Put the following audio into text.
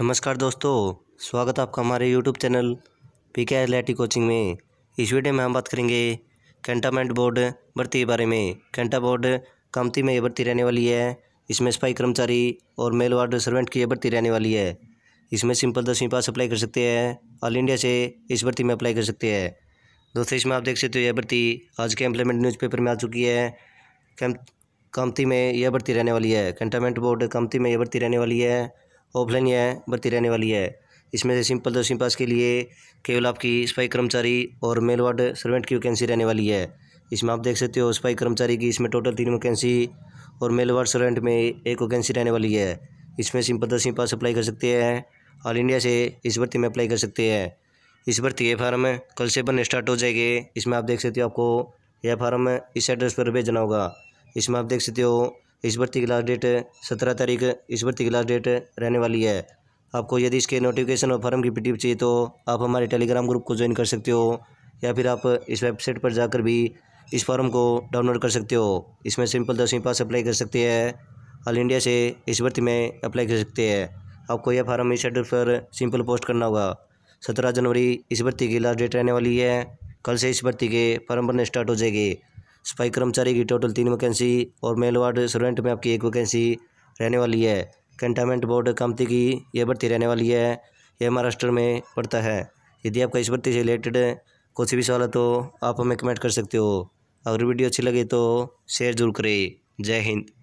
नमस्कार दोस्तों स्वागत है आपका हमारे YouTube channel P K athletic coaching में इस वीडियो में हम बात करेंगे कैंटामेंट बोर्ड भर्ती के बारे में कैंटा बोर्ड कमती में ये भर्ती रहने वाली है इसमें सफाई कर्मचारी और मेल वार्ड सर्वेंट की यह भर्ती रहने वाली है इसमें सिंपल दसवीं पास अप्लाई कर सकते हैं ऑल इंडिया से इस भर्ती में अप्लाई कर सकते हैं दोस्तों इसमें आप देख सकते हो यह भर्ती आज के एम्प्लॉयमेंट न्यूज़पेपर में आ चुकी है कैम में यह भर्ती रहने वाली है कैंटामेंट बोर्ड कमती में यह भर्ती रहने वाली है ऑफलाइन यह भर्ती रहने वाली है इसमें से सिंपल दसवीं पास के लिए केवल आपकी स्पाई कर्मचारी और मेल वार्ड सर्वेंट की वैकेंसी रहने वाली है इसमें आप देख सकते हो स्पाई कर्मचारी की इसमें टोटल तीन वैकेंसी और मेल वार्ड सर्वेंट में एक वैकेंसी रहने वाली है इसमें सिंपल दसवीं पास अप्लाई कर सकते हैं ऑल इंडिया से इस भर्ती में अप्लाई कर सकते हैं इस भर्ती ये फार्म कल से बनने स्टार्ट हो जाएंगे इसमें आप देख सकते हो आपको यह फार्म इस एड्रेस पर भेजना होगा इसमें आप देख सकते हो इस भर्ती की लास्ट डेट सत्रह तारीख इस भर्ती की लास्ट डेट रहने वाली है आपको यदि इसके नोटिफिकेशन और फॉर्म की पीटीएफ चाहिए तो आप हमारे टेलीग्राम ग्रुप को ज्वाइन कर सकते हो या फिर आप इस वेबसाइट पर जाकर भी इस फॉर्म को डाउनलोड कर सकते हो इसमें सिंपल दसवीं पास अप्लाई कर सकते हैं ऑल इंडिया से इस भर्ती में अप्लाई कर सकते हैं आपको यह फार्म इस एड्रेस पर सिंपल पोस्ट करना होगा सत्रह जनवरी इस भर्ती की लास्ट डेट रहने वाली है कल से इस भर्ती के फॉर्म भरने स्टार्ट हो जाएगी सफाई कर्मचारी की टोटल तीन वैकेंसी और मेल वार्ड सर्वेंट में आपकी एक वैकेंसी रहने वाली है कंटामेंट बोर्ड कमती की यह भर्ती रहने वाली है यह महाराष्ट्र में पड़ता है यदि आपका इस भर्ती से रिलेटेड कुछ भी सवाल है तो आप हमें कमेंट कर सकते हो अगर वीडियो अच्छी लगे तो शेयर जरूर करें जय हिंद